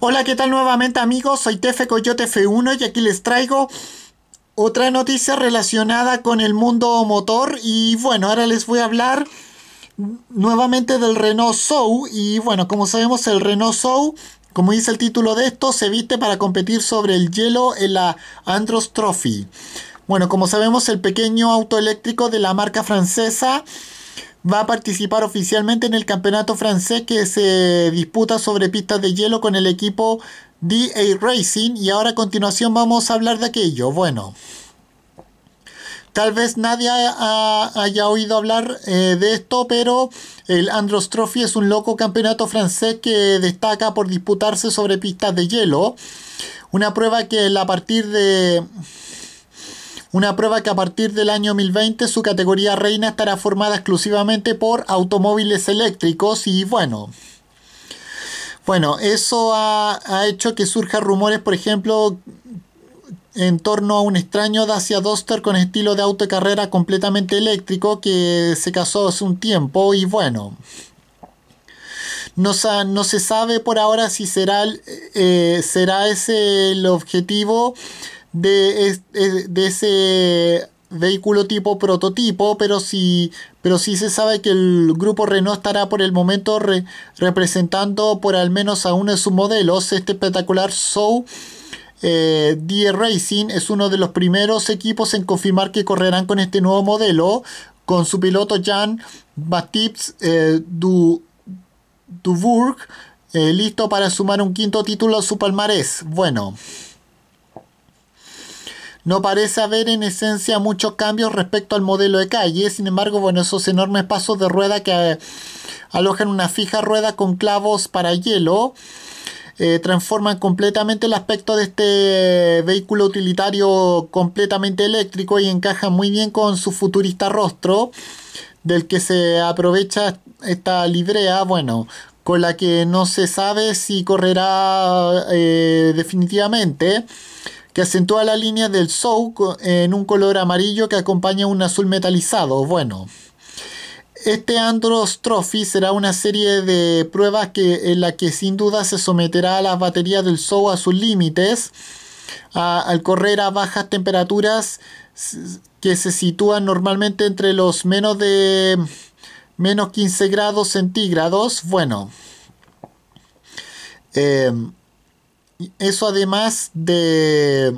Hola, ¿qué tal nuevamente amigos? Soy Tefe Coyote F1 y aquí les traigo otra noticia relacionada con el mundo motor y bueno, ahora les voy a hablar nuevamente del Renault Zoe y bueno, como sabemos el Renault Sou, como dice el título de esto, se viste para competir sobre el hielo en la Andros Trophy. Bueno, como sabemos el pequeño auto eléctrico de la marca francesa va a participar oficialmente en el campeonato francés que se disputa sobre pistas de hielo con el equipo DA Racing y ahora a continuación vamos a hablar de aquello. Bueno, tal vez nadie haya oído hablar eh, de esto, pero el Andros Trophy es un loco campeonato francés que destaca por disputarse sobre pistas de hielo. Una prueba que a partir de una prueba que a partir del año 2020 su categoría reina estará formada exclusivamente por automóviles eléctricos y bueno, bueno, eso ha, hecho que surjan rumores, por ejemplo, en torno a un extraño Dacia Duster con estilo de auto de carrera completamente eléctrico que se casó hace un tiempo y bueno. No, no se sabe por ahora si será, eh, será ese el objetivo eh, de, ese vehículo tipo prototipo, pero sí, pero sí se sabe que el grupo Renault estará por el momento representando por al menos a uno de sus modelos. Este espectacular show eh, Racing es uno de los primeros equipos en confirmar que correrán con este nuevo modelo, con su piloto Jan Baptiste eh, du, Dubourg, eh, listo para sumar un quinto título a su palmarés. Bueno. No parece haber en esencia muchos cambios respecto al modelo de calle, sin embargo, bueno, esos enormes pasos de rueda que eh, alojan una fija rueda con clavos para hielo. Eh, transforman completamente el aspecto de este eh, vehículo utilitario completamente eléctrico y encaja muy bien con su futurista rostro del que se aprovecha esta librea, bueno, con la que no se sabe si correrá definitivamente que acentúa la línea del Sou en un color amarillo que acompaña un azul metalizado. Bueno, este Andros Trophy será una serie de pruebas que, en la que sin duda se someterá a las baterías del Sou a sus límites al correr a bajas temperaturas que se sitúan normalmente entre los menos de menos 15 grados centígrados. Bueno, eh, eso además de...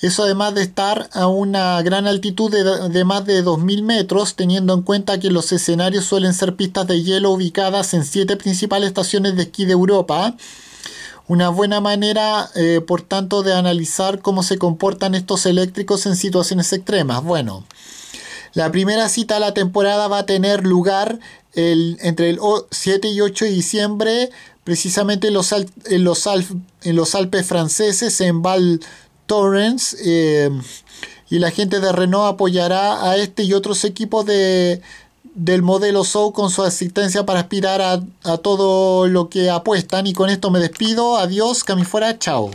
Eso además de estar a una gran altitud de, más de 2.000 metros, teniendo en cuenta que los escenarios suelen ser pistas de hielo ubicadas en siete principales estaciones de esquí de Europa. Una buena manera, eh, por tanto, de analizar cómo se comportan estos eléctricos en situaciones extremas. Bueno, la primera cita de la temporada va a tener lugar entre el 7 y 8 de diciembre, precisamente en los, en los, en los Alpes franceses, en Val Thorens. Eh, y la gente de Renault apoyará a este y otros equipos de, del modelo SOU con su asistencia para aspirar a, todo lo que apuestan. Y con esto me despido. Adiós, fuera, chao.